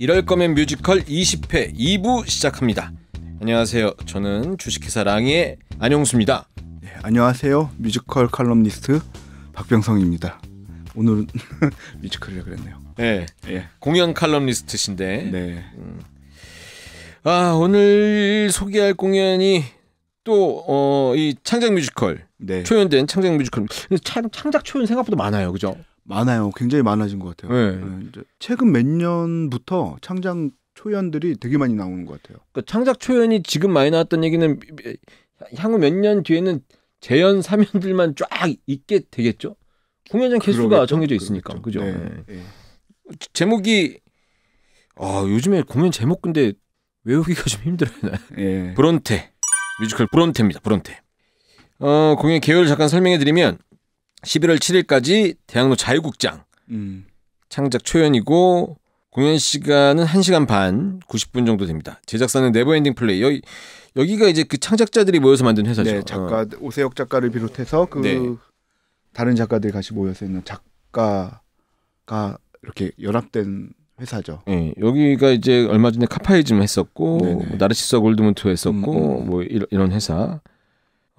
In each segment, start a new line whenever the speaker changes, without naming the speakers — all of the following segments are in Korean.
이럴 거면 뮤지컬 20회 2부 시작합니다. 안녕하세요. 저는 주식회사 랑의 안용수입니다.
네, 안녕하세요. 뮤지컬 칼럼니스트 박병성입니다. 오늘은 뮤지컬이라
그랬네요. 네, 예. 공연 칼럼니스트신데. 네. 음. 아 오늘 소개할 공연이 또어이 창작 뮤지컬 네. 초연된 창작 뮤지컬 창, 창작 초연 생각보다 많아요, 그죠? 많아요. 굉장히 많아진 것 같아요. 네. 네. 최근 몇 년부터 창작 초연들이 되게 많이 나오는 것 같아요. 그러니까 창작 초연이 지금 많이 나왔던 얘기는 향후 몇 년 뒤에는 재연 사면들만 쫙 있게 되겠죠. 공연장 개수가 그러겠죠? 정해져 있으니까 그죠그 네. 네. 제목이 아 요즘에 공연 제목 근데 외우기가 좀 힘들어요. 예. 브론테 뮤지컬 브론테입니다. 브론테. 어 공연 계열 잠깐 설명해드리면 11월 7일까지 대학로 자유극장 음. 창작 초연이고 공연 시간은 1시간 반 90분 정도 됩니다. 제작사는 네버엔딩 플레이. 여기, 여기가 이제 그 창작자들이 모여서 만든 회사죠. 네, 작가 어. 오세혁 작가를 비롯해서 그 네.
다른 작가들이 같이 모여서 있는 작가가 이렇게 연합된 회사죠.
네, 여기가 이제 얼마 전에 카파이즘 했었고 네, 네. 뭐나르시서 골드문트 했었고 음, 음, 뭐 이런 회사.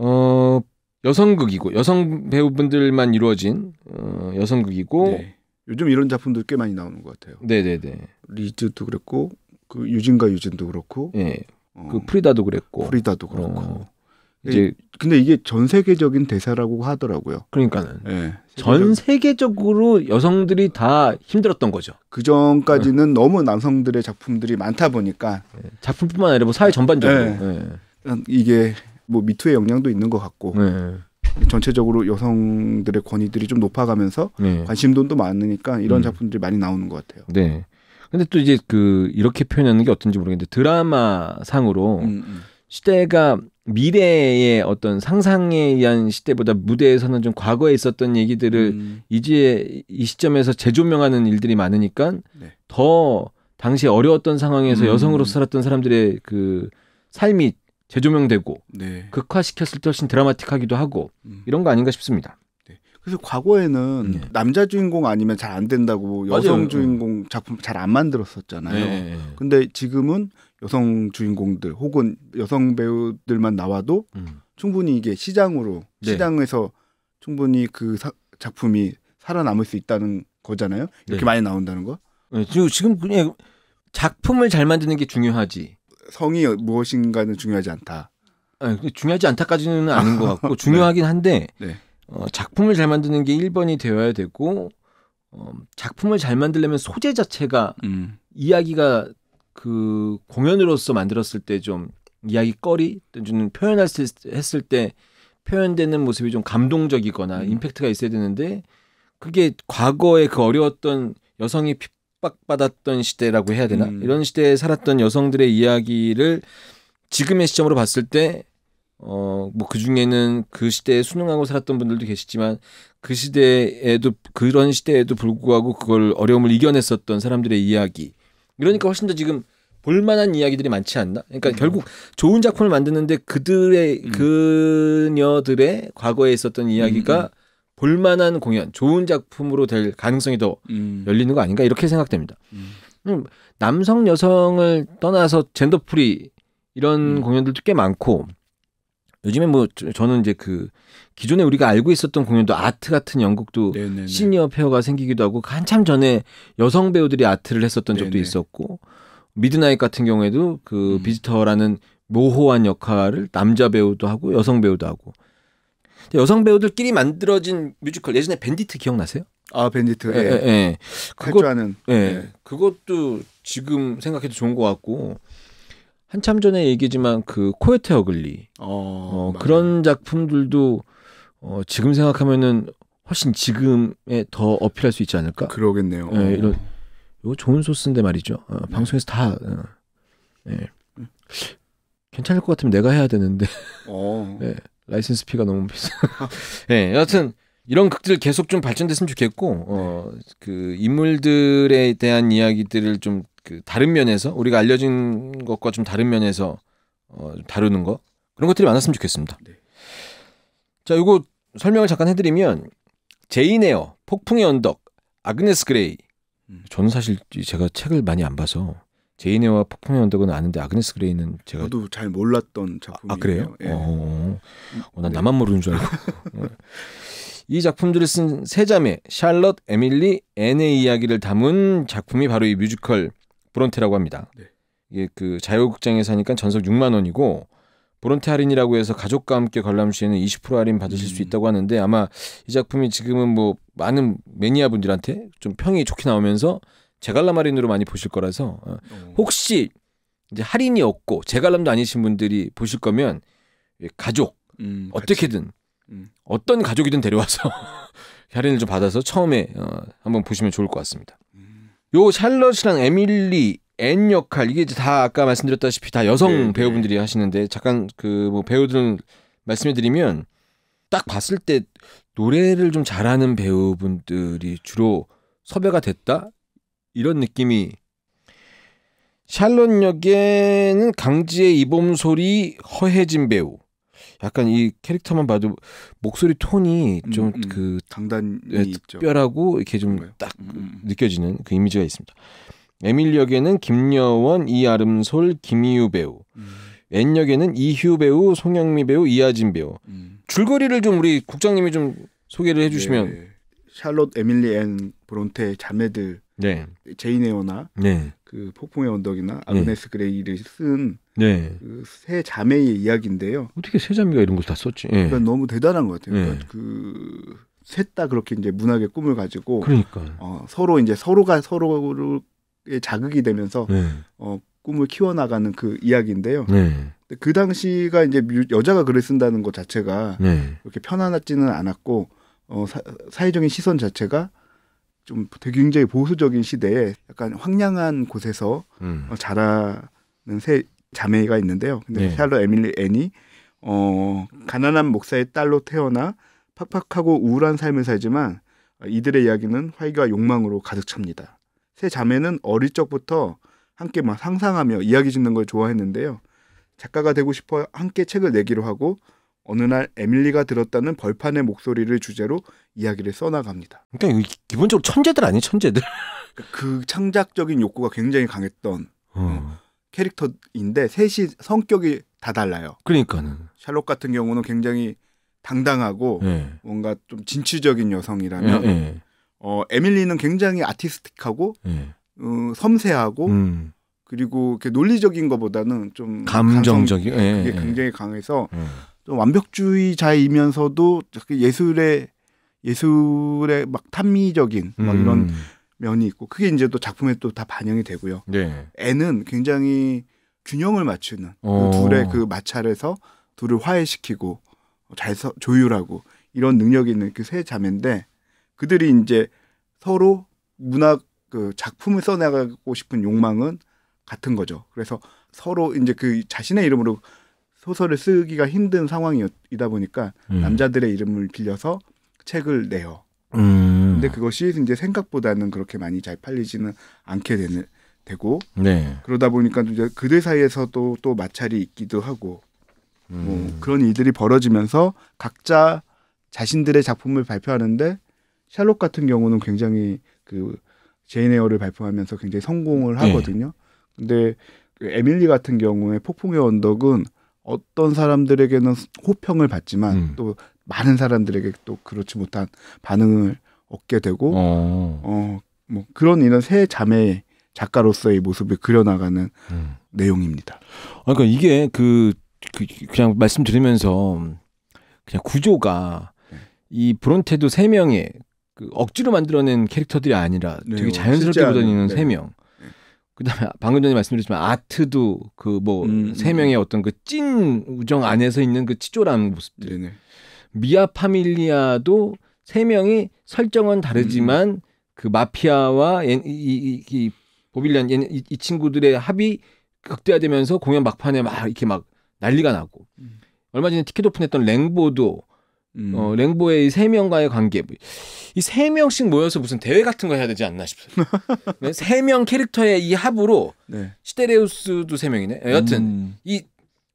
어 여성극이고 여성 배우분들만 이루어진 어, 여성극이고 네. 요즘 이런
작품들 꽤 많이 나오는 것 같아요.
네네네. 리즈도 그랬고 그 유진과 유진도 그렇고. 네.
어, 그 프리다도 그랬고. 프리다도 그렇고. 어, 예, 이제 근데 이게 전 세계적인 대사라고 하더라고요. 그러니까는. 예. 네, 전 세계적으로
여성들이 다
힘들었던 거죠. 그 전까지는 너무 남성들의 작품들이 많다 보니까 예. 작품뿐만
아니라 뭐 사회 전반적으로.
이게 뭐 미투의 영향도 있는 것 같고 네. 전체적으로 여성들의 권위들이 좀 높아가면서 네. 관심도도 많으니까 이런 음. 작품들이 많이 나오는 것 같아요.
네. 근데 또 이제 그 이렇게 표현하는 게 어떤지 모르겠는데 드라마 상으로 음, 음. 시대가 미래의 어떤 상상에 의한 시대보다 무대에서는 좀 과거에 있었던 얘기들을 음. 이제 이 시점에서 재조명하는 일들이 많으니까 네. 더 당시 어려웠던 상황에서 여성으로 살았던 사람들의 그 삶이 재조명되고 네. 극화시켰을 때 훨씬 드라마틱하기도 하고 음. 이런 거 아닌가 싶습니다. 네. 그래서 과거에는 네. 남자 주인공 아니면 잘 안 된다고
여성 맞아요. 주인공 음. 작품 잘 안 만들었었잖아요. 네, 네, 네. 근데 지금은 여성 주인공들 혹은 여성 배우들만 나와도 음. 충분히 이게 시장으로 시장에서 충분히 그 사, 작품이 살아남을 수 있다는 거잖아요. 이렇게
많이 나온다는 거. 지금 지금 그냥 작품을 잘 만드는 게 중요하지. 성이 무엇인가는 중요하지 않다. 아니, 중요하지 않다까지는 아닌 것 같고 네. 중요하긴 한데 네. 어, 작품을 잘 만드는 게 1번이 되어야 되고 어, 작품을 잘 만들려면 소재 자체가 음. 이야기가 그 공연으로서 만들었을 때 좀 이야기거리 또는 표현했을 때 표현되는 모습이 좀 감동적이거나 음. 임팩트가 있어야 되는데 그게 과거에 그 어려웠던 여성이 핍박받았던 시대라고 해야 되나? 음. 이런 시대에 살았던 여성들의 이야기를 지금의 시점으로 봤을 때 어, 뭐, 그 중에는 그 시대에 순응하고 살았던 분들도 계시지만, 그 시대에도, 그런 시대에도 불구하고 그걸 어려움을 이겨냈었던 사람들의 이야기. 그러니까 훨씬 더 지금 볼만한 이야기들이 많지 않나? 그러니까 음. 결국 좋은 작품을 만드는데 그들의, 음. 그녀들의 과거에 있었던 이야기가 음. 음. 볼만한 공연, 좋은 작품으로 될 가능성이 더 음. 열리는 거 아닌가 이렇게 생각됩니다. 음. 음 남성 여성을 떠나서 젠더 프리 이런 음. 공연들도 꽤 많고 요즘에 뭐 저는 이제 그 기존에 우리가 알고 있었던 공연도 아트 같은 연극도 네네네. 네. 시니어 페어가 생기기도 하고 그 한참 전에 여성 배우들이 아트를 했었던 네네. 적도 네, 네. 있었고 미드나잇 같은 경우에도 그 음. 비지터라는 모호한 역할을 남자 배우도 하고 여성 배우도 하고 여성 배우들끼리 만들어진 뮤지컬 예전에 밴디트 기억나세요? 아 밴디트 예. 예, 예. 예. 그거 하는 예. 예. 그것도 지금 생각해도 좋은 것 같고 한참 전에 얘기지만 그 코에테 어글리 어, 어 그런 작품들도 어, 지금 생각하면은 훨씬 지금에 더 어필할 수 있지 않을까? 그러겠네요. 예, 어. 이런 이거 좋은 소스인데 말이죠. 어, 네. 방송에서 다 어, 예. 음. 괜찮을 것 같으면 내가 해야 되는데. 어. 예. 라이센스 피가 너무 비싸. 예, 네, 여하튼 이런 극들 계속 좀 발전됐으면 좋겠고 어 그 인물들에 대한 이야기들을 좀그 다른 면에서 우리가 알려진 것과 좀 다른 면에서 어 다루는 거 그런 것들이 많았으면 좋겠습니다. 네. 자, 요거 설명을 잠깐 해드리면 제이네어, 폭풍의 언덕, 아그네스 그레이. 음. 저는 사실 제가 책을 많이 안 봐서 제이네와 폭풍의 언덕은 아는데 아그네스 그레이는 제가 저도 잘 몰랐던 아, 아, 작품이에요. 아, 그래요? 예. 어, 어, 난 네. 나만 모르는 줄 알고. 어. 이 작품들을 쓴 세 자매 샬럿, 에밀리, 앤의 이야기를 담은 작품이 바로 이 뮤지컬 브론테라고 합니다. 네. 이게 그 자유극장에서 하니까 전석 6만 원이고 브론테 할인이라고 해서 가족과 함께 관람 시에는 20% 할인 받으실 음. 수 있다고 하는데 아마 이 작품이 지금은 뭐 많은 매니아 분들한테 좀 평이 좋게 나오면서 제갈라마린으로 많이 보실 거라서 어. 혹시 이제 할인이 없고 제갈람도 아니신 분들이 보실 거면 예, 가족 음, 어떻게든 음. 어떤 가족이든 데려와서 할인을 좀 받아서 처음에 어, 한번 보시면 좋을 것 같습니다. 음. 요 샬럿이랑 에밀리 앤 역할 이게 다 아까 말씀드렸다시피 다 여성 네, 네. 배우분들이 네. 하시는데 잠깐 그뭐 배우들은 말씀해드리면 딱 봤을 때 노래를 좀 잘하는 배우분들이 주로 섭외가 됐다 이런 느낌이 샬롯 역에는 강지의 이범 소리 허해진 배우. 약간 이 캐릭터만 봐도 목소리 톤이 좀그 음, 음. 그 강단 네, 특별하고 이렇게 좀딱 음, 음, 음. 느껴지는 그 이미지가 있습니다. 에밀 역에는 김여원, 이아름솔, 김희우 배우. 음. 역에는 이휴 배우, 송영미 배우, 이하진 배우. 음. 줄거리를 좀 우리 국장님이 좀 소개를 해주시면. 네. 샬롯 에밀리 앤브론테
자매들 네. 제이네오나 네. 그 폭풍의 언덕이나 네. 아그네스 네. 그레이를 쓴세 그 네. 자매의 이야기인데요.
어떻게 세 자매가 이런 걸 다 썼지? 그러니까
너무 대단한 것 같아요. 네. 그러니까 그셋다 그렇게 이제 문학의 꿈을 가지고 그러니까. 어, 서로 이제 서로가 서로의 자극이 되면서 네. 어, 꿈을 키워나가는 그 이야기인데요. 그 당시가 이제 여자가 글을 쓴다는 것 자체가 그렇게 편안하지는 않았고 어, 사, 사회적인 시선 자체가 좀 되게 굉장히 보수적인 시대에 약간 황량한 곳에서 음. 어, 자라는 세 자매가 있는데요. 근데 네. 샬롯 에밀리 앤이 어 가난한 목사의 딸로 태어나 팍팍하고 우울한 삶을 살지만 이들의 이야기는 활기와 욕망으로 가득 찹니다. 세 자매는 어릴 적부터 함께 막 상상하며 이야기 짓는 걸 좋아했는데요. 작가가 되고 싶어 함께 책을 내기로 하고 어느 날 에밀리가 들었다는 벌판의 목소리를 주제로 이야기를 써나갑니다.
그러니까 기본적으로 천재들 아니 에요 천재들?
그러니까 그 창작적인 욕구가 굉장히 강했던 어. 네, 캐릭터인데 셋이 성격이 다 달라요. 그러니까는 샬롯 같은 경우는 굉장히 당당하고 네. 뭔가 좀 진취적인 여성이라면 네, 네. 어, 에밀리는 굉장히 아티스틱하고 어, 섬세하고 음. 그리고 논리적인 것보다는 좀 감정적인 그게 굉장히 강해서 좀 완벽주의자이면서도 그 예술의 예술의 막 탐미적인 막 이런 음. 면이 있고 그게 이제 또 작품에 또 다 반영이 되고요. 네. 애는 굉장히 균형을 맞추는 그 어. 둘의 그 마찰에서 둘을 화해시키고 잘 서, 조율하고 이런 능력이 있는 그 세 자매인데 그들이 이제 서로 문학 그 작품을 써내가고 싶은 욕망은 같은 거죠. 그래서 서로 이제 그 자신의 이름으로 소설을 쓰기가 힘든 상황이다 보니까 음. 남자들의 이름을 빌려서 책을 내요.
음. 근데
그것이 이제 생각보다는 그렇게 많이 잘 팔리지는 않게 되는, 되고 네. 그러다 보니까 이제 그들 사이에서도 또 마찰이 있기도 하고 뭐 음. 뭐 그런 일들이 벌어지면서 각자 자신들의 작품을 발표하는데 샬롯 같은 경우는 굉장히 그제이네어를 발표하면서 굉장히 성공을 네. 하거든요. 네. 근데 그 에밀리 같은 경우에 폭풍의 언덕은 어떤 사람들에게는 호평을 받지만 음. 또 많은 사람들에게 또 그렇지 못한 반응을 얻게 되고 어. 어, 뭐 그런 이런 새 자매 작가로서의 모습을 그려나가는 음. 내용입니다. 아, 그러니까
이게 그, 그 그냥 말씀드리면서 그냥 구조가 이 브론테도 세 명의 그 억지로 만들어낸 캐릭터들이 아니라 되게 네, 어, 자연스럽게 묻어있는 네. 세 명. 그다음에 방금 전에 말씀드렸지만 아트도 그 뭐세 음, 음 명의 음. 어떤 그 찐 우정 안에서 있는 그 치졸한 모습들. 네네. 미아 파밀리아도 세 명이 설정은 다르지만 음. 음. 그 마피아와 이, 이, 이 보빌리안 이, 이 친구들의 합이 극대화되면서 공연 막판에 막 이렇게 막 난리가 나고 얼마 전에 티켓 오픈했던 랭보도 음. 어, 랭보의 세 명과의 관계. 이 세 명씩 모여서 무슨 대회 같은 거 해야 되지 않나 싶어요. 네, 세 명 캐릭터의 이 합으로 네. 시데레우스도 세 명이네. 여하튼 음. 이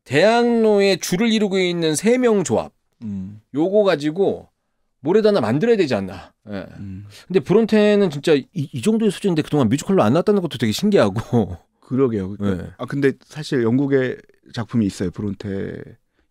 대학로의 줄을 이루고 있는 세 명 조합. 음. 요거 가지고 모래다나 만들어야 되지 않나. 예. 음. 근데 브론테는 진짜 이, 이 정도의 수준인데 그동안 뮤지컬로 안 나왔다는 것도 되게 신기하고. 그러게요. 네. 아 근데 사실 영국의
작품이 있어요. 브론테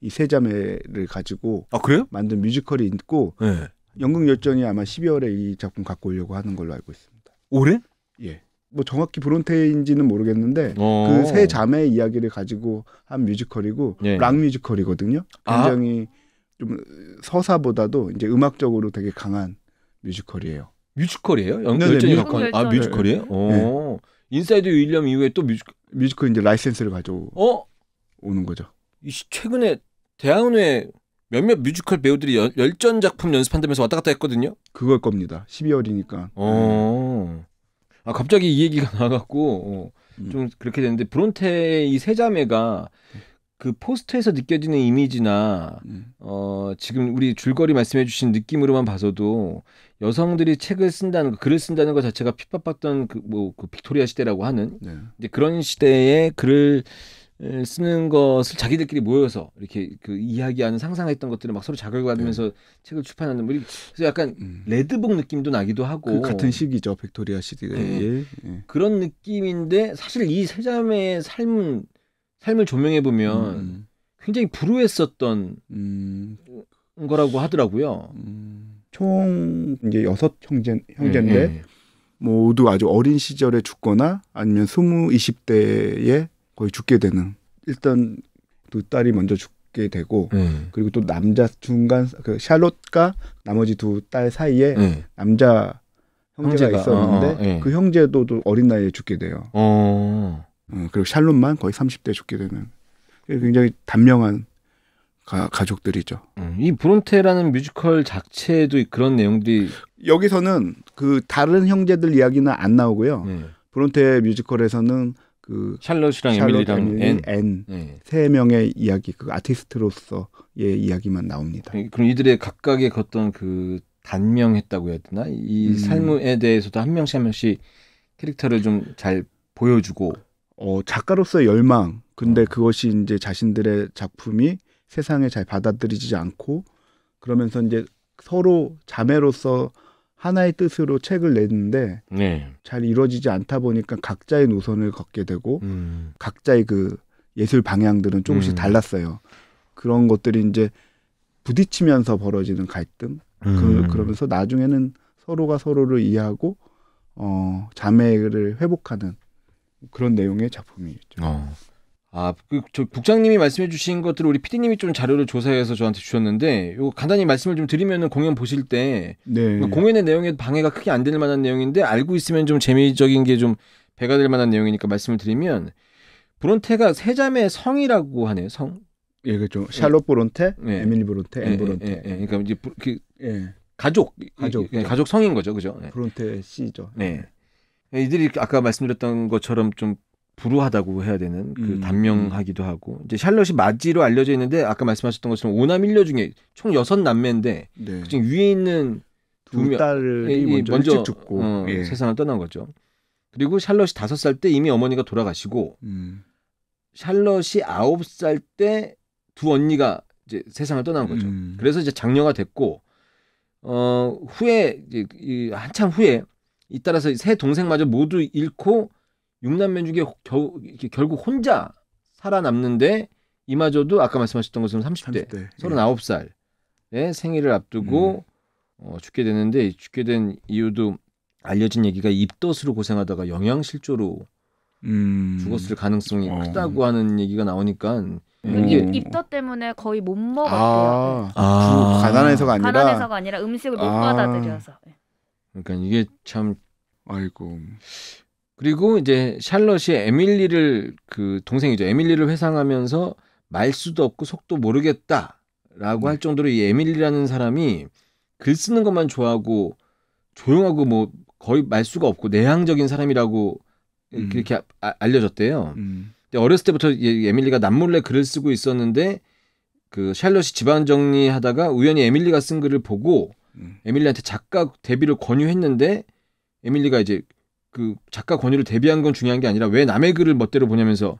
이세 자매를 가지고 아, 만든 뮤지컬이 있고 네. 연극 열전이 아마 12월에 이 작품 갖고 오려고 하는 걸로 알고 있습니다. 올해? 예. 뭐 정확히 브론테인지는 모르겠는데 어. 그세자매 이야기를 가지고 한 뮤지컬이고 예. 락 뮤지컬이거든요. 아. 굉장히 아. 좀 서사보다도 이제 음악적으로 되게 강한 뮤지컬이에요.
뮤지컬이에요? 연극 열전 뮤지컬. 아 뮤지컬이에요? 네. 인사이드 윌리엄 이후에 또 뮤지컬 뮤지컬 이제 라이센스를 가져오는 어? 거죠. 최근에 대학로 몇몇 뮤지컬 배우들이 열, 열전 작품 연습한다면서 왔다 갔다 했거든요. 그걸 겁니다. 12월이니까. 어. 네. 아 갑자기 이 얘기가 나갖고 어, 음. 좀 음. 그렇게 됐는데 브론테 이 세 자매가 그 포스터에서 느껴지는 이미지나 음. 어 지금 우리 줄거리 말씀해주신 느낌으로만 봐서도 여성들이 책을 쓴다는 글을 쓴다는 것 자체가 핍박받던 그 뭐그 뭐, 그 빅토리아 시대라고 하는 네. 이제 그런 시대에 글을 쓰는 것을 자기들끼리 모여서 이렇게 그 이야기하는 상상했던 것들을 막 서로 자극받으면서 을 네. 책을 출판하는 뭐 그래서 약간 음. 레드북 느낌도 나기도 하고 그 같은 시기죠 벡토리아 시대가 네. 예. 그런 느낌인데 사실 이 세자매의 삶은 삶을 조명해 보면 음. 굉장히 불우했었던 음. 거라고 하더라고요. 음.
총 이제 여섯 형제 형제인데 네. 모두 아주 어린 시절에 죽거나 아니면 스무 이십 대에 거의 죽게 되는 일단 두 딸이 먼저 죽게 되고 음. 그리고 또 남자 중간 그 샬롯과 나머지 두 딸 사이에 음. 남자 형제가, 형제가 있었는데 어, 어, 예. 그 형제도 또 어린 나이에 죽게 돼요. 어. 어 그리고 샬롯만 거의 30대 죽게 되는 굉장히 단명한 가, 가족들이죠.
음, 이 브론테라는 뮤지컬 자체에도 그런 내용들이
여기서는 그 다른 형제들 이야기는 안 나오고요. 네. 브론테 뮤지컬에서는 그 샬럿이랑 샬럿, 에밀리랑 앤세 네. 명의 이야기 그 아티스트로서의 이야기만 나옵니다.
네, 그럼 이들의 각각의 어떤 그 단명했다고 해야 되나 이 음. 삶에 대해서도 한 명씩 한 명씩 캐릭터를 좀 잘 보여주고 어 작가로서의 열망 근데 어. 그것이
이제 자신들의 작품이 세상에 잘 받아들이지 않고 그러면서 이제 서로 자매로서 하나의 뜻으로 책을 냈는데 네. 잘 이루어지지 않다 보니까 각자의 노선을 걷게 되고 음. 각자의 그 예술 방향들은 조금씩 음. 달랐어요. 그런 것들이 이제 부딪히면서 벌어지는 갈등. 그, 음. 그, 러면서 나중에는 서로가 서로를 이해하고 어, 자매를 회복하는 그런 내용의 작품이죠.
어. 아, 그, 저, 국장님이 말씀해 주신 것들을 우리 피디님이 좀 자료를 조사해서 저한테 주셨는데, 요 간단히 말씀을 좀 드리면은 공연 보실 때, 네. 그 공연의 내용에 방해가 크게 안 될 만한 내용인데, 알고 있으면 좀 재미적인 게 좀 배가 될 만한 내용이니까 말씀을 드리면, 브론테가 세자매 성이라고 하네요, 성. 예, 그렇죠. 샬롯 브론테, 예. 에밀리 브론테, 예, 앤 예, 브론테. 예, 예, 그러니까 이제 그, 예. 가족, 가족, 예, 가족 성인 거죠, 그죠? 예.
브론테 씨죠.
네. 이들이 아까 말씀드렸던 것처럼 좀 불우하다고 해야 되는 그 음. 단명하기도 하고 이제 샬럿이 맞지로 알려져 있는데 아까 말씀하셨던 것처럼 오남 일녀 중에 총 여섯 남매인데 네. 그중 위에 있는
두 딸이 예, 먼저, 먼저 죽고 어, 예. 세상을
떠난 거죠. 그리고 샬럿이 다섯 살 때 이미 어머니가 돌아가시고 음. 샬럿이 아홉 살 때 두 언니가 이제 세상을 떠난 거죠. 음. 그래서 이제 장녀가 됐고 어 후에 이제 이 한참 후에 이 따라서 세 동생마저 모두 잃고 육남매 중에 겨우, 결국 혼자 살아남는데 이마저도 아까 말씀하셨던 것처럼 30대, 30대 39살의 예. 생일을 앞두고 음. 어, 죽게 되는데 죽게 된 이유도 알려진 얘기가 입덧으로 고생하다가 영양실조로 음. 죽었을 가능성이 어. 크다고 하는 얘기가 나오니까 그러니까 이게 음.
입덧 때문에 거의 못 먹었대요. 아, 아. 가난해서가 아니라 가난해서가 아니라 음식을 못 아. 받아들여서.
예. 그러니까 이게 참 아이고 그리고 이제 샬럿이 에밀리를 그 동생이죠. 에밀리를 회상하면서 말수도 없고 속도 모르겠다라고 네. 할 정도로 이 에밀리라는 사람이 글 쓰는 것만 좋아하고 조용하고 뭐 거의 말수가 없고 내향적인 사람이라고 음. 이렇게 아, 알려졌대요. 음. 근데 어렸을 때부터 에밀리가 남몰래 글을 쓰고 있었는데 그 샬럿이 집안 정리하다가 우연히 에밀리가 쓴 글을 보고 음. 에밀리한테 작가 데뷔를 권유했는데 에밀리가 이제 그 작가 권유를 대비한 건 중요한 게 아니라 왜 남의 글을 멋대로 보냐면서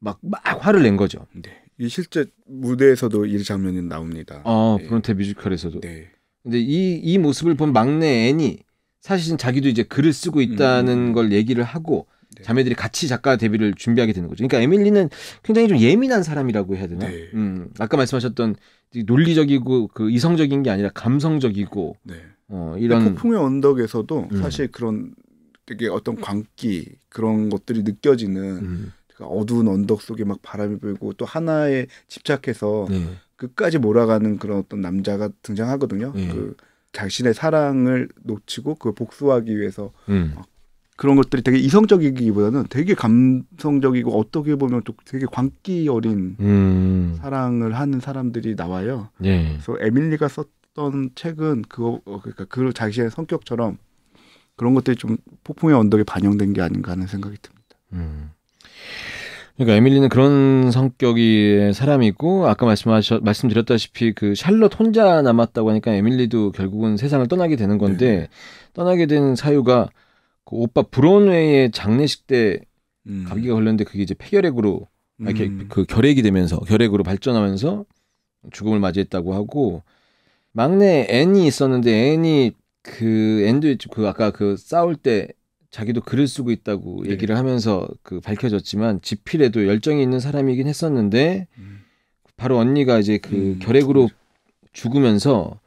막, 막 화를 낸 거죠. 네. 이 실제 무대에서도
이 장면이 나옵니다.
어, 네. 브론테 뮤지컬에서도. 네. 근데 이, 이 모습을 본 막내 앤이 사실은 자기도 이제 글을 쓰고 있다는 음. 걸 얘기를 하고 네. 자매들이 같이 작가 데뷔를 준비하게 되는 거죠. 그러니까 에밀리는 굉장히 좀 예민한 사람이라고 해야 되나? 네. 음, 아까 말씀하셨던 논리적이고 그 이성적인 게 아니라 감성적이고 네. 어, 이런 폭풍의 언덕에서도 음. 사실 그런 되게 어떤
광기 그런 것들이 느껴지는 음. 어두운 언덕 속에 막 바람이 불고 또 하나에 집착해서 네. 끝까지 몰아가는 그런 어떤 남자가 등장하거든요. 네. 그 자신의 사랑을 놓치고 그걸 복수하기 위해서 음. 그런 것들이 되게 이성적이기보다는 되게 감성적이고 어떻게 보면 또 되게 광기 어린
음.
사랑을 하는 사람들이 나와요. 네. 그래서 에밀리가 썼던 책은 그거 어, 그러니까 그 자신의 성격처럼 그런 것들이 좀 폭풍의 언덕에
반영된 게 아닌가 하는 생각이 듭니다. 음. 그러니까 에밀리는 그런 성격의 사람이고 아까 말씀하셨 말씀드렸다시피 그 샬럿 혼자 남았다고 하니까 에밀리도 결국은 세상을 떠나게 되는 건데 네. 떠나게 된 사유가 그 오빠 브론웨이의 장례식 때 음. 감기가 걸렸는데 그게 이제 폐결핵으로 아, 음. 이렇게 그 결핵이 되면서 결핵으로 발전하면서 죽음을 맞이했다고 하고 막내 앤이 있었는데 앤이 그 앤드위치 그 아까 그 싸울 때 자기도 글을 쓰고 있다고 네. 얘기를 하면서 그 밝혀졌지만 지필에도 열정이 있는 사람이긴 했었는데 음. 바로 언니가 이제 그 음, 결핵으로 죽으면서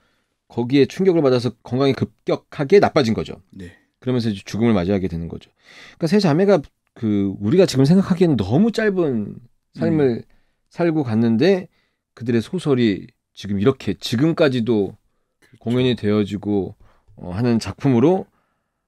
거기에 충격을 받아서 건강이 급격하게 나빠진 거죠. 네. 그러면서 이제 죽음을 맞이하게 되는 거죠. 그러니까 세 자매가 그 우리가 지금 생각하기에는 너무 짧은 삶을 음. 살고 갔는데 그들의 소설이 지금 이렇게 지금까지도 그렇죠. 공연이 되어지고 어, 하는 작품으로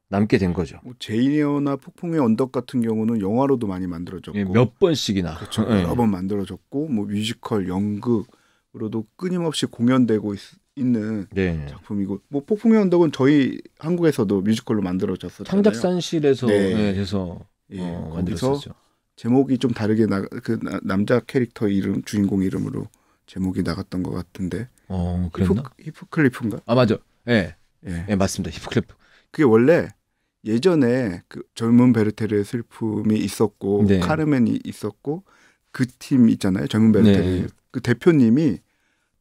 남게 된 거죠. 뭐 제이니어나
폭풍의 언덕 같은 경우는 영화로도 많이 만들어졌고 예, 몇
번씩이나 그렇죠. 예. 여러 번 만들어졌고
뭐 뮤지컬, 연극으로도 끊임없이 공연되고 있, 는 네. 작품이고 뭐 폭풍의 언덕은 저희 한국에서도 뮤지컬로 만들어졌었요 창작산실에서 네. 네. 해서 예, 어, 만들었었죠. 제목이 좀 다르게 나, 그 나, 남자 캐릭터 이름 주인공 이름으로 제목이 나갔던 것 같은데. 어, 그랬나? 히프, 히프클리프인가? 아
맞아. 예. 네. 예. 예, 맞습니다. 히프클랩.
그게 원래 예전에 그 젊은 베르테르의 슬픔이 있었고 네. 카르멘이 있었고 그 팀 있잖아요. 젊은 베르테르. 네. 그 대표님이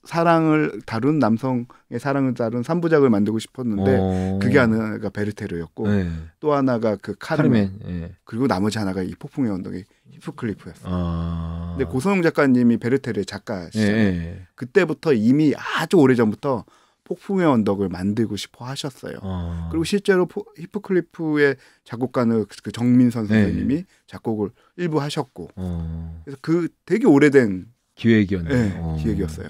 사랑을 다룬 남성의 사랑을 다룬 3부작을 만들고 싶었는데 오. 어. 그게 하나가 베르테르였고 네. 또 하나가 그 카르멘, 카르멘. 예. 그리고 나머지 하나가 이 폭풍의 언덕이 히프클리프였어요. 아. 근데 고선웅 작가님이 베르테르의 작가시잖아요. 예, 예. 그때부터 이미 아주 오래전부터 폭풍의 언덕을 만들고 싶어 하셨어요. 어. 그리고 실제로 포, 히프클리프의 작곡가는 그, 그 정민선 선생님이 네, 네. 작곡을 일부 하셨고 어. 그래서 그 되게 오래된 기획이었네요. 네, 어. 기획이었어요.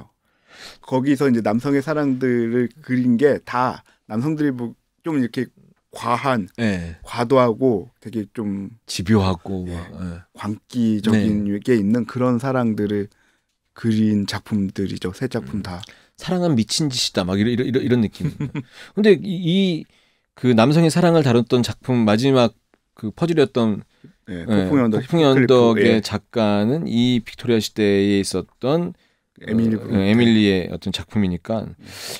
거기서 이제 남성의 사랑들을 그린 게 다 남성들이 뭐 좀 이렇게 과한, 네. 과도하고 되게 좀
집요하고
예, 예. 광기적인 네. 게 있는 그런 사랑들을
그린 작품들이죠. 세 작품 음. 다. 사랑은 미친 짓이다 막 이런 이런, 이런 느낌. 근데 이 그 남성의 사랑을 다뤘던 작품 마지막 그 퍼즐이었던 예, 폭풍연덕 폭풍의 예, 덕의 예. 작가는 이 빅토리아 시대에 있었던 어, 에밀리 어, 에밀리의 어떤 작품이니까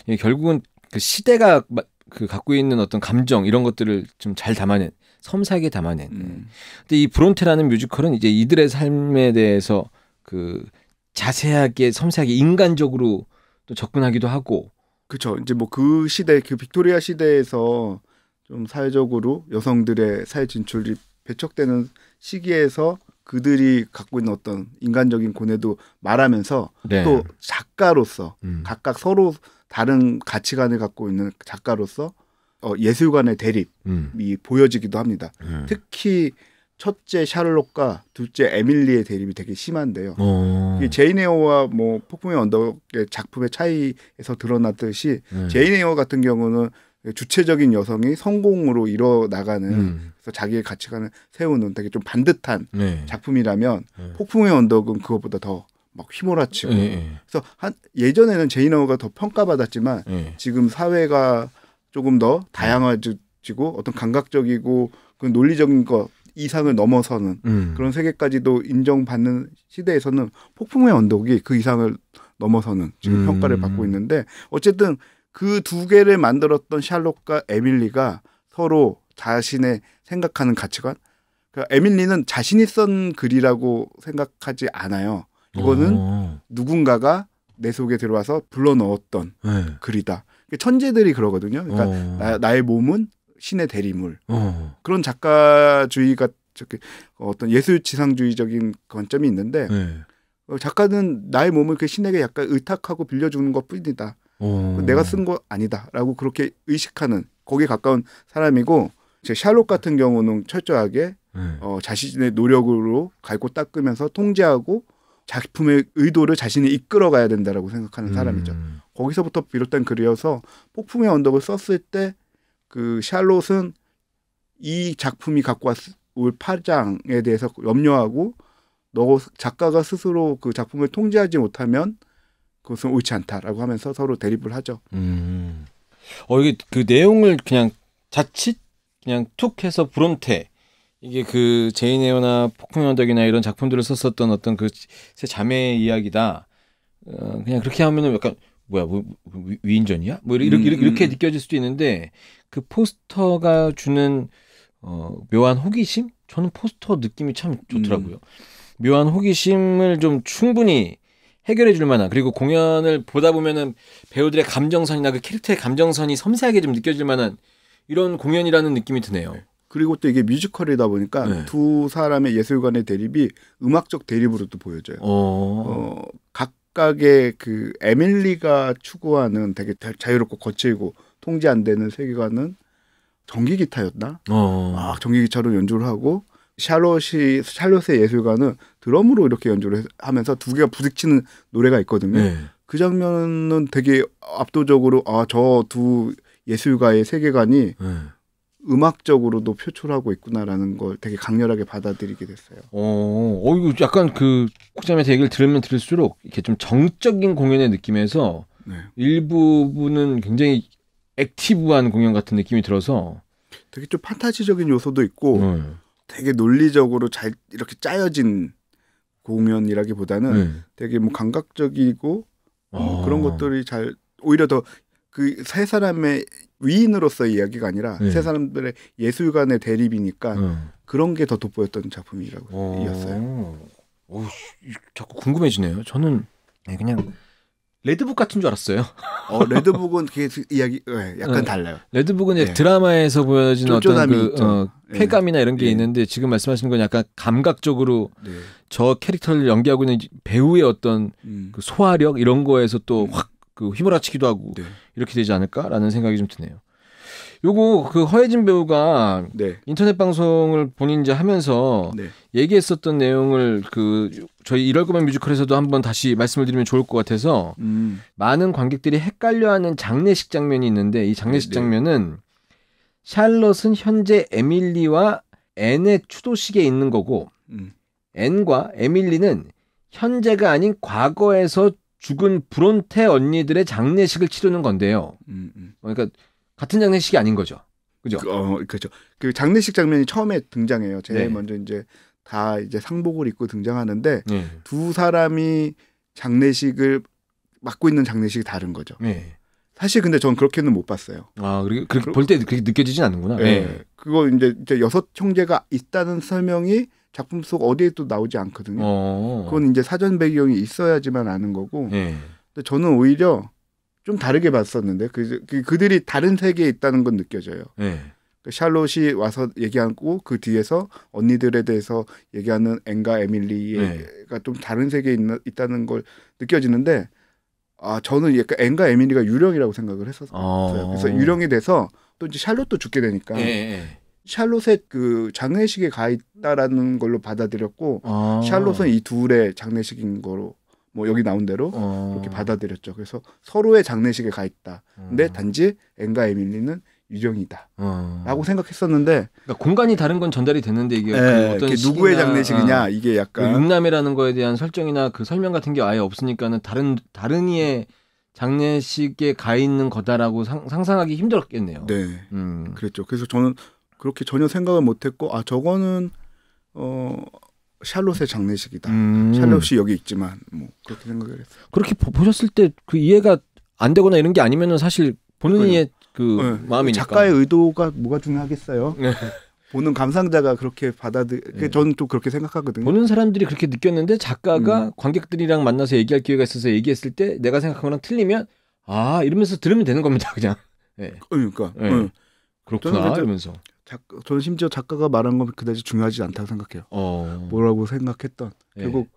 예, 결국은 그 시대가 그 갖고 있는 어떤 감정 이런 것들을 좀 잘 담아낸 섬세하게 담아낸. 음. 근데 이 브론테라는 뮤지컬은 이제 이들의 삶에 대해서 그 자세하게 섬세하게 인간적으로 또 접근하기도 하고 그렇죠. 이제 뭐
그 시대 그 빅토리아 시대에서 좀 사회적으로 여성들의 사회 진출이 배척되는 시기에서 그들이 갖고 있는 어떤 인간적인 고뇌도 말하면서 네. 또 작가로서 음. 각각 서로 다른 가치관을 갖고 있는 작가로서 어, 예술관의 대립이 음. 보여지기도 합니다. 음. 특히 첫째 샤를록과 둘째 에밀리의 대립이 되게 심한데요. 어. 이제이네오와뭐 폭풍의 언덕의 작품의 차이에서 드러났듯이 음. 제이네오 같은 경우는 주체적인 여성이 성공으로 이뤄 나가는 음. 그래서 자기의 가치관을 세우는 되게 좀 반듯한 네. 작품이라면 네. 폭풍의 언덕은 그것보다 더 막 휘몰아치고 네. 그래서 한 예전에는 제이네오가더 평가받았지만 예. 지금 사회가 조금 더다양화지고 어떤 감각적이고 그 논리적인 것 이상을 넘어서는 음. 그런 세계까지도 인정받는 시대에서는 폭풍의 언덕이 그 이상을 넘어서는 지금 음. 평가를 받고 있는데 어쨌든 그 두 개를 만들었던 샬롯과 에밀리가 서로 자신의 생각하는 가치관 그러니까 에밀리는 자신이 쓴 글이라고 생각하지 않아요. 이거는 오. 어. 누군가가 내 속에 들어와서 불러 넣었던 네. 글이다. 천재들이 그러거든요. 그러니까 어. 나, 의 몸은 신의 대리물 어. 그런 작가주의가 어떤 예술지상주의적인 관점이 있는데 네. 어, 작가는 나의 몸을 그 신에게 약간 의탁하고 빌려주는 것뿐이다. 오. 어. 내가 쓴 거 아니다라고 그렇게 의식하는 거기에 가까운 사람이고 제 샬롯 같은 경우는 철저하게 네. 어, 자신의 노력으로 갈고 닦으면서 통제하고 작품의 의도를 자신이 이끌어가야 된다라고 생각하는 사람이죠. 음. 거기서부터 비롯된 글이어서 폭풍의 언덕을 썼을 때그 샬롯은 이 작품이 갖고 왔을 파장에 대해서 염려하고 너 작가가 스스로 그 작품을 통제하지 못하면 그것은 옳지 않다라고 하면서 서로 대립을 하죠. 음.
어 이게 그 내용을 그냥 자칫 그냥 툭 해서 브론테 이게 그 제이네어나 폭풍연덕이나 이런 작품들을 썼었던 어떤 그세 자매의 이야기다. 어, 그냥 그렇게 하면은 약간 뭐야 뭐, 뭐, 뭐 위인전이야? 뭐 이렇게 음, 음. 이렇게, 음. 느껴질 수도 있는데 그 포스터가 주는 어, 묘한 호기심? 저는 포스터 느낌이 참 좋더라고요. 음. 묘한 호기심을 좀 충분히 해결해 줄 만한 그리고 공연을 보다 보면은 배우들의 감정선이나 그 캐릭터의 감정선이 섬세하게 좀 느껴질 만한 이런 공연이라는 느낌이 드네요. 네.
그리고 또 이게 뮤지컬이다 보니까 네. 두 사람의 예술관의 대립이 음악적 대립으로도 보여져요. 어. 어, 각각의 그 에밀리가 추구하는 되게 자유롭고 거칠고 통제 안 되는 세계관은 전기 기타였다. 어. 아, 전기 기타로 연주를 하고 샬롯이 샬롯의 예술가는 드럼으로 이렇게 연주를 하면서 두 개가 부딪히는 노래가 있거든요. 네. 그 장면은 되게 압도적으로 아 저 두 예술가의 세계관이 네. 음악적으로도 표출하고 있구나라는 걸 되게 강렬하게 받아들이게 됐어요.
어, 어 이거 약간 그국장님한 얘기를 들으면 들을수록 이렇게 좀 정적인 공연의 느낌에서 네. 일부분은 굉장히 액티브한 공연 같은 느낌이 들어서 되게 좀 판타지적인 요소도 있고 네.
되게 논리적으로 잘 이렇게 짜여진 공연이라기보다는 네. 되게 뭐 감각적이고 뭐 아. 그런 것들이 잘 오히려 더 그 세 사람의 위인으로서의 이야기가 아니라 네. 세 사람들의 예술관의 대립이니까 네. 그런 게 더 돋보였던 작품이라고 어... 이었어요. 오, 자꾸 궁금해지네요.
저는 네, 그냥 레드북 같은 줄 알았어요. 어, 레드북은 그 이야기 네, 약간 네. 달라요. 레드북은 네. 드라마에서 보여지는 어떤 그 어, 예. 쾌감이나 이런 게 있는데 지금 말씀하시는 건 약간 감각적으로 네. 저 캐릭터를 연기하고 있는 배우의 어떤 음. 그 소화력 이런 거에서 또 확그 음. 그 휘몰아치기도 하고 네. 이렇게 되지 않을까라는 생각이 좀 드네요. 요거 그 허혜진 배우가 네. 인터넷 방송을 본인 이제 하면서 네. 얘기했었던 내용을 그 저희 이럴 거면 뮤지컬에서도 한번 다시 말씀을 드리면 좋을 것 같아서 음. 많은 관객들이 헷갈려하는 장례식 장면이 있는데 이 장례식 네. 네. 장면은 샬롯은 현재 에밀리와 앤의 추도식에 있는 거고 음. 앤과 에밀리는 현재가 아닌 과거에서 죽은 브론테 언니들의 장례식을 치르는 건데요. 음, 음. 그러니까 같은 장례식이 아닌 거죠. 그죠? 그, 어, 그죠그 장례식 장면이 처음에
등장해요. 제일 네. 먼저 이제 다 이제 상복을 입고 등장하는데 네. 두 사람이 장례식을 맡고 있는 장례식이 다른 거죠. 네. 사실 근데 전 그렇게는 못 봤어요.
아, 그리고 그렇게 볼 때 그렇게 느껴지진 않는구나. 네. 네.
그거 이제, 이제 여섯 형제가 있다는 설명이 작품 속 어디에 또 나오지 않거든요. 어 그건 이제 사전 배경이 있어야지만 아는 거고. 네. 근데 저는 오히려 좀 다르게 봤었는데 그, 그, 들이 다른 세계에 있다는 건 느껴져요. 네. 샬롯이 와서 얘기하고 그 뒤에서 언니들에 대해서 얘기하는 앵과 에밀리가 네. 좀 다른 세계에 있, 있 다는걸 느껴지는데 아 저는 약간 앵과 에밀리가 유령이라고 생각을 했었어요.
어. 그래서 유령이
돼서 또 이제 샬롯도 죽게 되니까
네.
샬롯의 그 장례식에 가 있다라는 걸로 받아들였고 아. 샬롯은 이 둘의 장례식인 거로 뭐 여기 나온 대로 어. 그렇게 받아들였죠. 그래서 서로의 장례식에 가 있다. 근데 어. 단지 앤과 에밀리는 유령이다. 어. 라고 생각했었는데 그러니까 공간이 다른 건 전달이 됐는데
이게 네, 그 어떤 시기 누구의 장례식이냐 아, 이게 약간 그 음남이라는 거에 대한 설정이나 그 설명 같은 게 아예 없으니까는 다른 다른 이의 장례식에 가 있는 거다라고 상, 상하기
힘들었겠네요. 네. 음. 그랬죠. 그래서 저는 그렇게 전혀 생각을 못 했고 아 저거는
어 샬롯의 장례식이다. 음. 샬롯이 여기 있지만 뭐 그렇게 생각을 했어요. 그렇게 보, 셨을 때 그 이해가 안 되거나 이런 게 아니면은 사실 보는 이의 그 네. 마음이니까 작가의 의도가 뭐가 중요하겠어요. 네. 보는 감상자가 그렇게 받아들 네. 그러니까 저는 또 그렇게 생각하거든요. 보는 사람들이 그렇게 느꼈는데 작가가 음. 관객들이랑 만나서 얘기할 기회가 있어서 얘기했을 때 내가 생각한 거랑 틀리면 아 이러면서 들으면 되는 겁니다 그냥. 네. 그러니까. 네. 네. 그렇구나 이러면서 작, 저는 심지어 작가가 말한 건 그다지
중요하지 않다고 생각해요. 어. 뭐라고 생각했던 예. 결국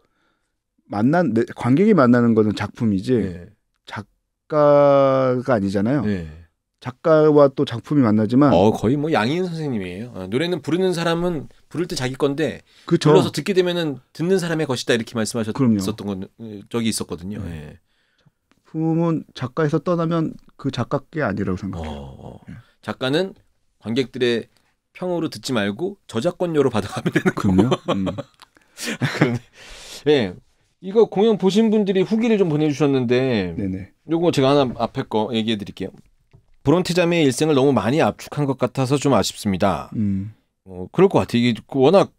만난 관객이 만나는 거는 작품이지 예. 작가가 아니잖아요. 예. 작가와 또 작품이 만나지만 어 거의 뭐
양인 선생님이에요. 어, 노래는 부르는 사람은 부를 때 자기 건데 그쵸. 불러서 듣게 되면은 듣는 사람의 것이다 이렇게 말씀하셨던 건 어, 적이 있었거든요. 네. 예.
작품은 작가에서 떠나면 그 작가 게 아니라고
생각해요. 어, 어. 네. 작가는 관객들의 평으로 듣지 말고 저작권료로 받아가면 되는 거예요. 음. 네. 이거 공연 보신 분들이 후기를 좀 보내주셨는데 네네. 요거 제가 하나 앞에 거 얘기해 드릴게요. 브론테 자매의 일생을 너무 많이 압축한 것 같아서 좀 아쉽습니다. 음. 어, 그럴 것 같아요. 이게 워낙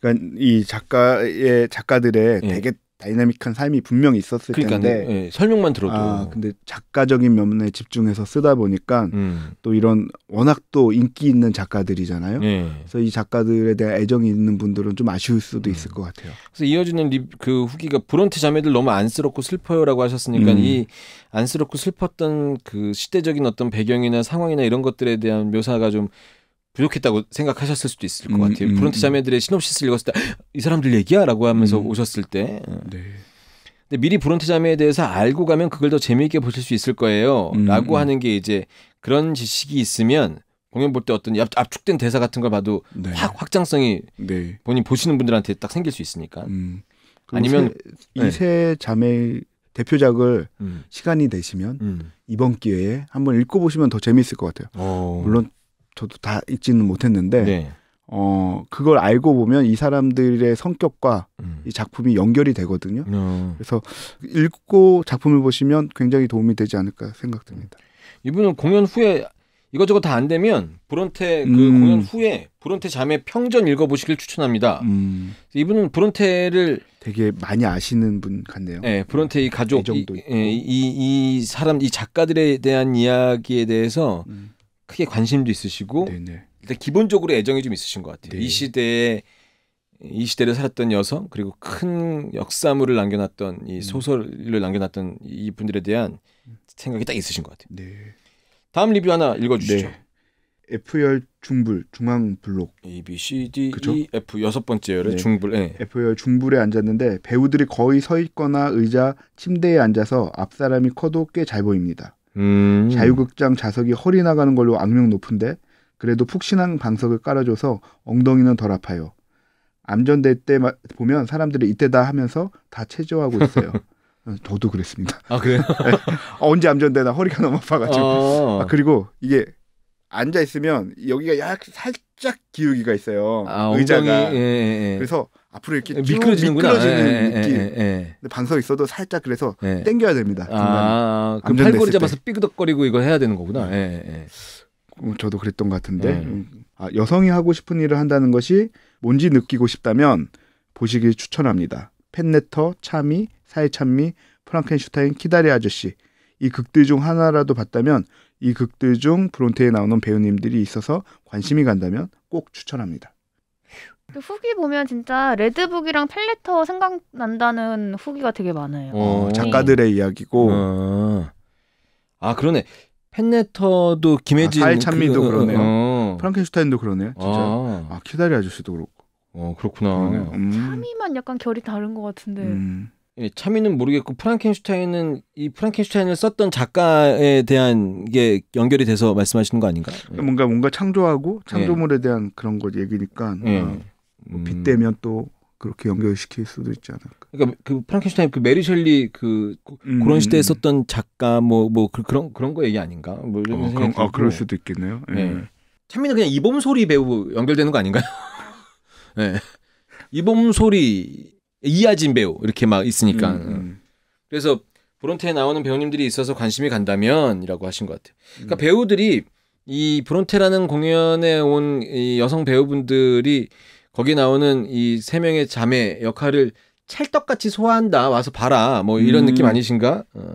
그러니까 이 작가의 작가들의 예. 되게 다이나믹한 삶이
분명히 있었을 그러니까, 텐데 네, 설명만 아, 들어도 아, 근데 작가적인 면에 집중해서 쓰다 보니까 음. 또 이런 워낙 또 인기 있는 작가들이잖아요.
네. 그래서
이 작가들에 대한 애정이 있는 분들은 좀 아쉬울 수도 음. 있을 것 같아요.
그래서 이어지는 리, 그 후기가 브론트 자매들 너무 안쓰럽고 슬퍼요라고 하셨으니까 음. 이 안쓰럽고 슬펐던 그 시대적인 어떤 배경이나 상황이나 이런 것들에 대한 묘사가 좀 부족했다고 생각하셨을 수도 있을 것 음, 같아요. 음, 프론트 음. 자매들의 시놉시스를 읽었을 때 이 사람들 얘기야라고 하면서 음. 오셨을 때. 어. 네. 근데 미리 브론트 자매에 대해서 알고 가면 그걸 더 재미있게 보실 수 있을 거예요.라고 하는 게 이제 그런 지식이 있으면 공연 볼 때 어떤 압축된 대사 같은 걸 봐도 네. 확 확장성이 네. 본인 보시는 분들한테 딱 생길 수 있으니까. 음. 아니면 이세
네. 자매 대표작을 음. 시간이 되시면 음. 이번 기회에 한번 읽고 보시면 더 재미있을 것 같아요. 오. 어. 물론 저도 다 읽지는 못했는데 네. 어 그걸 알고 보면 이 사람들의 성격과 음. 이 작품이 연결이 되거든요. 음. 그래서 읽고 작품을 보시면 굉장히 도움이 되지 않을까 생각됩니다. 음.
이분은 공연 후에 이것저것 다 안 되면 브론테 그 음. 공연 후에 브론테 자매 평전 읽어보시길 추천합니다. 음. 이분은 브론테를 되게 많이 아시는 분 같네요. 네, 브론테 이 가족, 이, 예, 이, 이, 사람, 이 작가들에 대한 이야기에 대해서 음. 크게 관심도 있으시고 네네. 네. 일단 기본적으로 애정이 좀 있으신 것 같아요. 네. 이 시대에 이 시대를 살았던 여성 그리고 큰 역사물을 남겨놨던 이 음. 소설을 남겨놨던 이분들에 대한 음. 생각이 딱 있으신 것 같아요. 네. 다음 리뷰 하나 읽어주시죠. 네. F열 중불 중앙 블록 A B C D 그쵸? E F 여섯 번째 열의 네. 중불 네.
예. F열 중불에 앉았는데 배우들이 거의 서 있거나 의자 침대에 앉아서 앞 사람이 커도 꽤 잘 보입니다. 음. 자유극장 좌석이 허리 나가는 걸로 악명 높은데 그래도 푹신한 방석을 깔아줘서 엉덩이는 덜 아파요. 암전될 때 보면 사람들이 이때다 하면서 다 체조하고 있어요. 어, 저도 그랬습니다. 아 그래요? 네. 어, 언제 암전되나 허리가 너무 아파가지고. 어. 아, 그리고 이게 앉아 있으면 여기가 약 살짝 기울기가 있어요. 아, 의자가. 엉덩이, 예, 예. 예. 그래서 앞으로 이렇게 미끄러지는구나. 미끄러지는 예, 예, 느낌. 예, 예, 방석 있어도 살짝 그래서 예. 땡겨야 됩니다. 아, 그 팔걸이 잡아서
삐그덕거리고 이거 해야 되는 거구나. 네. 예, 예. 음, 저도 그랬던 것 같은데 예. 음,
아, 여성이 하고 싶은 일을 한다는 것이 뭔지 느끼고 싶다면 보시길 추천합니다. 팬네터 차미, 사회찬미, 프랑켄슈타인, 키다리 아저씨 이 극들 중 하나라도 봤다면 이 극들 중 브론테에 나오는 배우님들이 있어서 관심이 간다면 꼭 추천합니다. 그 후기 보면 진짜 레드북이랑 펠레터 생각난다는 후기가 되게 많아요.
어, 음. 작가들의 이야기고. 어. 아 그러네. 펜레터도 김혜진, 아, 사찬미도 그, 어, 러네요 어. 프랑켄슈타인도 그러네요. 진짜. 아, 아 키다리 아저씨도 그렇고. 어 그렇구나. 음. 참이만
약간 결이 다른 것 같은데. 음.
예, 참이는 모르겠고 프랑켄슈타인은 이 프랑켄슈타인을 썼던 작가에 대한 게 연결이 돼서 말씀하시는 거 아닌가? 그러니까
뭔가 뭔가 창조하고 예. 창조물에 예. 대한 그런 거 얘기니까. 예. 어. 뭐 음. 빗대면 또 그렇게 연결시킬 수도 있지 않을까.
그러니까 그 프랑켄슈타인 그 메리 셸리 그 음. 그런 음, 시대에 음. 썼던 작가 뭐뭐 뭐 그, 런 그런 거 얘기 아닌가? 뭐 어, 그런, 아 그럴 수도 있겠네요. 예. 네. 찬미는 그냥 이범소리 배우 연결되는 거 아닌가요? 예. 네. 이범소리 이하진 배우 이렇게 막 있으니까. 음, 그래서 브론테에 나오는 배우님들이 있어서 관심이 간다면이라고 하신 것 같아요. 그러니까 배우들이 이 브론테라는 공연에 온이 여성 배우분들이 거기 나오는 이 세 명의 자매 역할을 찰떡같이 소화한다 와서 봐라 뭐 이런 음. 느낌 아니신가? 어.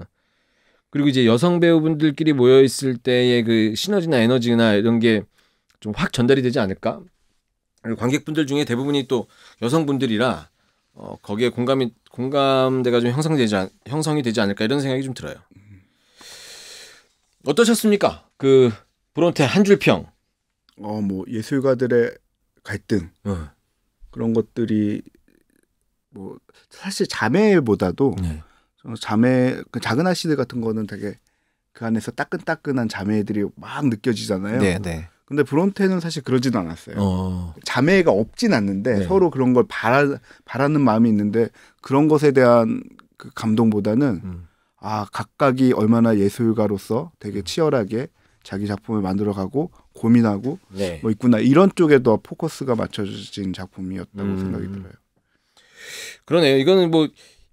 그리고 이제 여성 배우분들끼리 모여 있을 때의 그 시너지나 에너지나 이런 게 좀 확 전달이 되지 않을까? 관객분들 중에 대부분이 또 여성분들이라 어, 거기에 공감이 공감대가 좀 형성되지 않, 형성이 되지 않을까 이런 생각이 좀 들어요. 어떠셨습니까? 그 브론테 한 줄 평.
어 뭐 예술가들의 갈등 어. 그런 것들이 뭐 사실 자매보다도 네. 자매 그 작은 아씨들 같은 거는 되게 그 안에서 따끈따끈한 자매들이 막 느껴지잖아요. 네, 네. 근데 브론테는 사실 그러진 않았어요. 어. 자매가 없진 않는데 네. 서로 그런 걸 바라, 바라는 마음이 있는데 그런 것에 대한 그 감동보다는 음. 아 각각이 얼마나 예술가로서 되게 치열하게 자기 작품을 만들어가고 고민하고 네. 뭐 있구나 이런 쪽에 더 포커스가 맞춰진
작품이었다고 음. 생각이 들어요. 그러네요. 이거는 뭐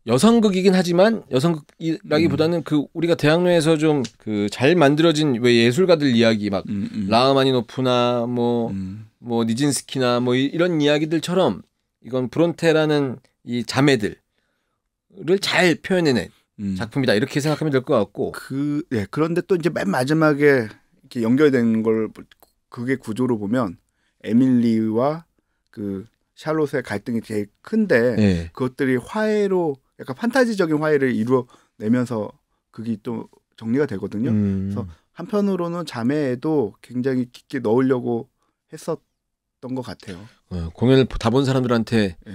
여성극이긴 하지만 여성극이라기보다는 음. 그 우리가 대학로에서 좀 그 잘 만들어진 왜 예술가들 이야기 막 음, 음. 라흐마니노프나 뭐뭐 음. 뭐 니진스키나 뭐 이런 이야기들처럼 이건 브론테라는 이 자매들을 잘 표현해낸 음. 작품이다 이렇게 생각하면 될 것 같고 그 예 그런데 또 이제 맨 마지막에
이렇게 연결된 걸 그게 구조로 보면 에밀리와 그 샬롯의 갈등이 제일 큰데 네. 그것들이 화해로 약간 판타지적인 화해를 이루어내면서 그게 또 정리가 되거든요. 음. 그래서 한편으로는 자매에도 굉장히 깊게 넣으려고 했었던 것 같아요.
어, 공연을 다 본 사람들한테 네.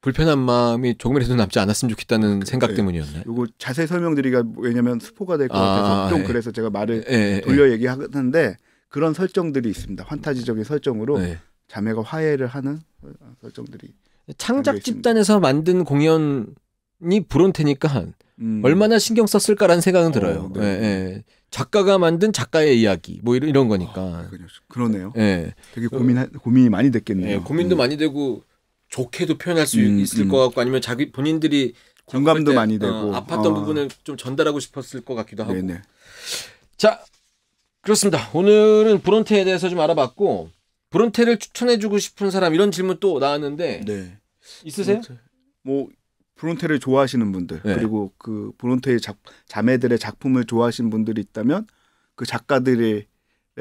불편한 마음이 조금이라도 남지 않았으면 좋겠다는 그, 생각 예. 때문이었나요?
이거 자세히 설명드리기가 왜냐하면 스포가 될 것 같아서 아, 좀 네. 그래서 제가 말을 돌려 얘기하는데 그런 설정들이 있습니다. 판타지적인 설정으로 네. 자매가 화해를 하는
설정들이 창작 집단에서 만든 공연이 브론테니까 음. 얼마나 신경 썼을까라는 생각은 들어요. 어, 네. 예, 예. 작가가 만든 작가의 이야기 뭐 이런, 이런 거니까. 아, 그렇죠. 그러네요. 예. 되게 고민 고민이 많이 됐겠네요. 예, 고민도 음. 많이 되고 좋게도 표현할 수 음, 음, 있을 것 같고 아니면 자기 본인들이 공감도 많이 되고 어, 아팠던 어. 부분을 좀 전달하고 싶었을 것 같기도 하고. 네네. 자 그렇습니다. 오늘은 브론테에 대해서 좀 알아봤고 브론테를 추천해주고 싶은 사람 이런 질문 또 나왔는데 네. 있으세요? 뭐
브론테를 좋아하시는 분들 네. 그리고 그 브론테의 작, 자매들의 작품을 좋아하시 분들이 있다면 그 작가들의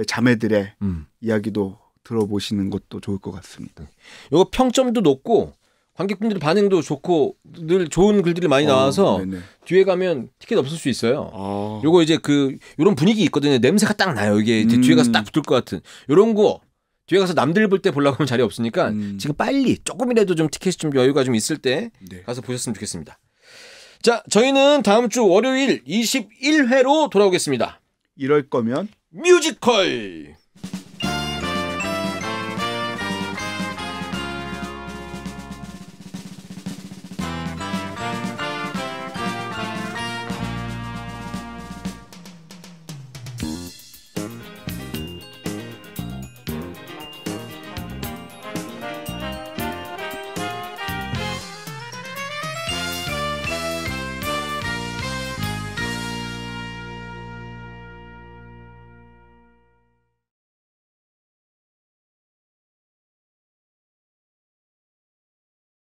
자매들의 음. 이야기도 들어보시는 것도 좋을 것 같습니다.
이거 네. 평점도 높고 관객분들 의 반응도 좋고 늘 좋은 글들이 많이 어, 나와서 어, 뒤에 가면 티켓 없을 수 있어요. 아. 요거 이제 그 요런 분위기 있거든요. 냄새가 딱 나요. 이게 음. 뒤에 가서 딱 붙을 것 같은 요런 거 뒤에 가서 남들 볼 때 보려고 하면 자리 없으니까 음. 지금 빨리 조금이라도 좀 티켓이 좀 여유가 좀 있을 때 네. 가서 보셨으면 좋겠습니다. 자, 저희는 다음 주 월요일 21회로 돌아오겠습니다. 이럴 거면 뮤지컬